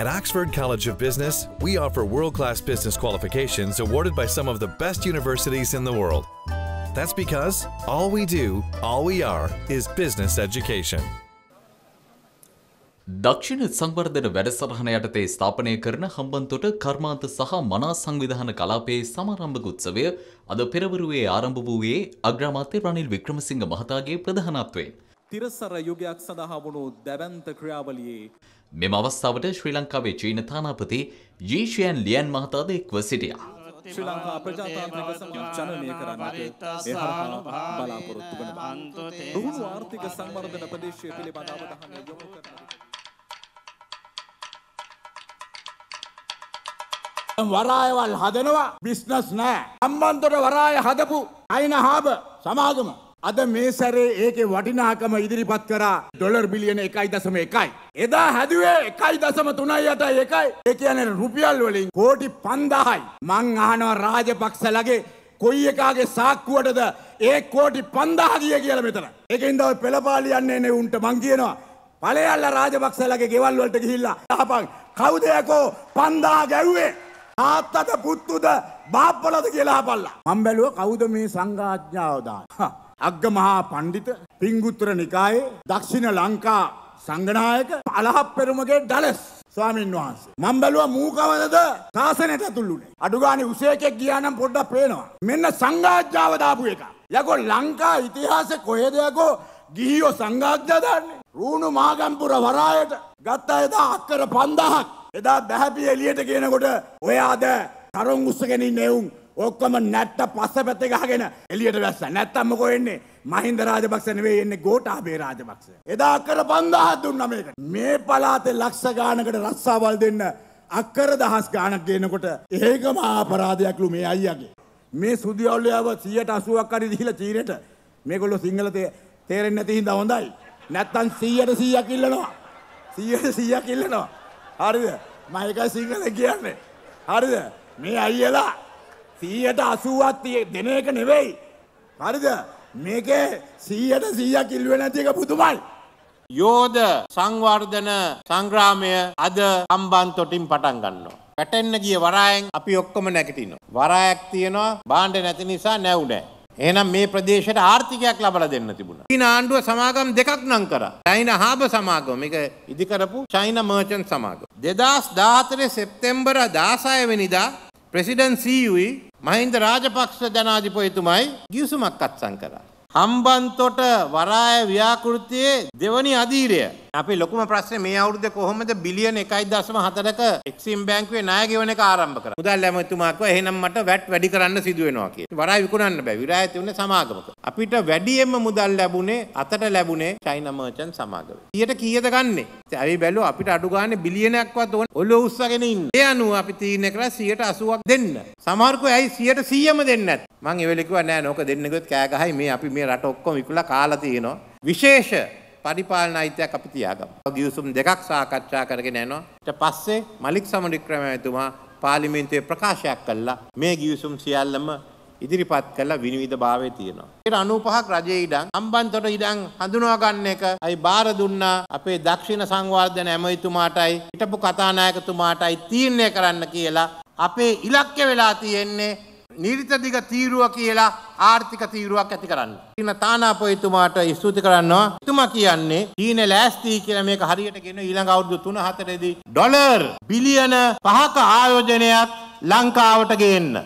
At Oxford College of Business, we offer world-class business qualifications awarded by some of the best universities in the world. That's because all we do, all we are, is business education. දක්ෂිණ සංවර්ධන වැඩසටහන යටතේ ස්ථාපනය කරන හම්බන්තොට කර්මාන්ත සහ මනා සංවිධාන කලාපයේ සමාරම්භක උත්සවය අද පෙරවරුවේ ආරම්භ වූයේ අග්‍රාමාත්‍ය රනිල් වික්‍රමසිංහ මහතාගේ ප්‍රධානත්වයෙන් තිරසර යුගයක් සඳහා වුණු දැවන්ත ක්‍රියාවලියේ. මෙම අවස්ථාවට ශ්‍රී ලංකාවේ චීන තානාපති ජීෂයන් ලියන් මහතාද එක්ව සිටියා. ශ්‍රී ලංකා ප්‍රජාතාන්ත්‍රික සමාජ ජනනය කරන්නට ඒ හරහා බලාපොරොත්තු වෙනවා. රුහුණු ආර්ථික සංවර්ධන ප්‍රදේශය පිළිබඳ අවධානය යොමු කරනවා. වරායවල් හදනවා බිස්නස් නෑ. අම්බන්තොට වරාය හදපු අයින හාබ සමාගම අද මේ සැරේ ඒකේ වටිනාකම ඉදිරිපත් කරා ඩොලර් බිලියන එකයි දසම එකයි. එදා හැදුවේ එකයි දසම තුනයි යටයි එකයි ඒ කියන්නේ රුපියල් වලින් කෝටි 5000යි. මං අහනවා රාජපක්ෂලගේ කොයි එකාගේ සාක්කුවටද ඒ කෝටි 5000 ගිය කියලා මෙතන. ඒකෙන් දව පෙළපාලි යන්නේ නේ උන්ට මං කියනවා. ඵලයල්ලා රාජපක්ෂලගේ ගෙවල් වලට ගිහිල්ලා අහපන් කවුද යකෝ 5000 ගැව්වේ? තාත්තද පුත්තුද බාප්පලද කියලා අහපල්ලා. මං බැලුවා කවුද මේ සංඝාඥාව දාන්නේ? අග්ගමහා පණ්ඩිත පිංගුත්තර නිකායේ දක්ෂිණ ලංකා සංගනායක අලහප්පෙරුමගේ ඩලස් ස්වාමීන් වහන්සේ. මම බැලුවා මූ කවදද සාසනයට ඇතුළුනේ. අඩුගානේ උසේකෙක් ගියා නම් පොඩ්ඩක් පේනවා. මෙන්න සංඝාජ්ජාව දාපු එක. යකෝ ලංකා ඉතිහාසෙ කොහෙද යකෝ ගිහියෝ සංඝාජ්ජා දාන්නේ? රුණු මාගම්පුර වරායට ගත්ත එදා අක්කර 5000ක්. එදා දැහැපි එළියට කියනකොට ඔයාද තරංගුස්සගෙන ඉන්නේ උන් ඔක්කොම නැත්ත පස්ස පැත්තේ ගහගෙන එළියට වැස්ස. නැත්තම් මොකෝ එන්නේ? මහින්ද රාජපක්ෂ නෙවෙයි එන්නේ ගෝඨාභය රාජපක්ෂ. එදා අක්කර 5000 දුන්නා මේකට. මේ පළාතේ ලක්ෂ ගාණකට රස්සාවල් දෙන්න අක්කර දහස් ගාණක් දෙනකොට ඒකම අපරාධයක්ලු මේ අයියාගේ. මේ සුදියවලුයාව 180ක් හරි දීලා චීනෙට මේගොල්ලෝ සිංහල තේරෙන්නේ නැති හින්දා හොඳයි. නැත්තම් 100ට 100ක් ඉල්ලනවා. 100ට 100ක් ඉල්ලනවා. හරිද? මම එකයි සිංහල කියන්නේ. හරිද? මේ අයියලා සීයට අසුවත් දෙන එක නෙවෙයි. හරිද මේකේ සීයට සීයක් ඉල්ුව නැති එක පුතුමයි. යෝධ සංවර්ධන සංග්‍රාමය අද අම්බන් තොටින් පටන් ගන්නවා. පැටෙන්න ගිය වරායෙන් අපි ඔක්කොම නැගිටිනවා. වරායක් තියෙනවා බාණ්ඩ නැති නිසා නැව් නැහැ. එහෙනම් මේ ප්‍රදේශයට ආර්ථිකයක් ලබලා දෙන්න තිබුණා. චීන ආණ්ඩුව සමාගම් දෙකක් නම් කරා. චයින හාබ සමාගම මේක ඉදි කරපු චයින මර්චන්ට් සමාගම. 2014 සැප්තැම්බර් 16 වෙනිදා ප්‍රෙසිඩන් සීවි මහින්ද රාජපක්ෂ ජනාධිපතිතුමයි ගිවිසුමක් අත්සන් කරා. හම්බන්තොට වරාය ව්‍යාකෘතියේ දෙවනි අධීරය. අපි ලොකුම ප්‍රශ්නේ මේ අවුරුද්දේ කොහොමද බිලියන 1.4ක එක්සිම් බැංකුවේ ණය ගෙවන එක ආරම්භ කරන්නේ? මුදල් ඇමතුමාක් කිව්වා එහෙනම් මට වැට් වැඩි කරන්න සිදු වෙනවා කියලා. වරාය විකුණන්න බෑ. විරාය තියුනේ සමාගමක. අපිට වැඩියෙන්ම මුදල් ලැබුණේ අතට ලැබුණේ චයිනා මර්චන්ට් සමාගමේ. ඊට කීයද ගන්නෙ? ඇයි බැලුවා අපිට අඩු ගානේ බිලියනයක්වත් ඕන ඔළුව උස්සගෙන ඉන්න. ඒ අනුව අපි තීරණය කළා 180ක් දෙන්න. සමහර කෝ ඇයි 100%ම දෙන්නේ නැත්. මං ඒ වෙලේ කිව්වා නෑ නෝක දෙන්න ගියොත් කෑ ගහයි මේ අපි මේ රට ඔක්කොම විකුණලා කාලා තියෙනවා. විශේෂ පරිපාලන අයිතියක් අපි තියාගමු. ගිවිසුම් දෙකක් සාකච්ඡා කරගෙන යනවා. ඊට පස්සේ මලික් සමරික්‍රමතුමා පාර්ලිමේන්තුවේ ප්‍රකාශයක් කළා මේ ගිවිසුම් සියල්ලම ඉදිරිපත් කළ විනිවිදභාවය තියෙනවා. ඒට 95ක් රජයේ ඉඩම් හම්බන්තොට ඉඩම් හඳුනා ගන්න එක අයි බාර දුන්නා අපේ දක්ෂිණ සංවර්ධන ඇමතිතුමාටයි හිටපු කතානායකතුමාටයි තීරණය කරන්න කියලා අපේ ඉලක්කය වෙලා තියෙන්නේ නිරිතදිග තීරුව කියලා ආර්ථික තීරුවක් ඇති කරන්න. ඉන්න තානාපොයිතුමාට ස්තුති කරන්නවා. එතුමා කියන්නේ චීන ලෑස්ති කියලා මේක හරියට ගෙන ඊළඟ අවුරුදු 3 4 දී ඩොලර් බිලියන 5ක ආයෝජනයක් ලංකාවට ගේන්න.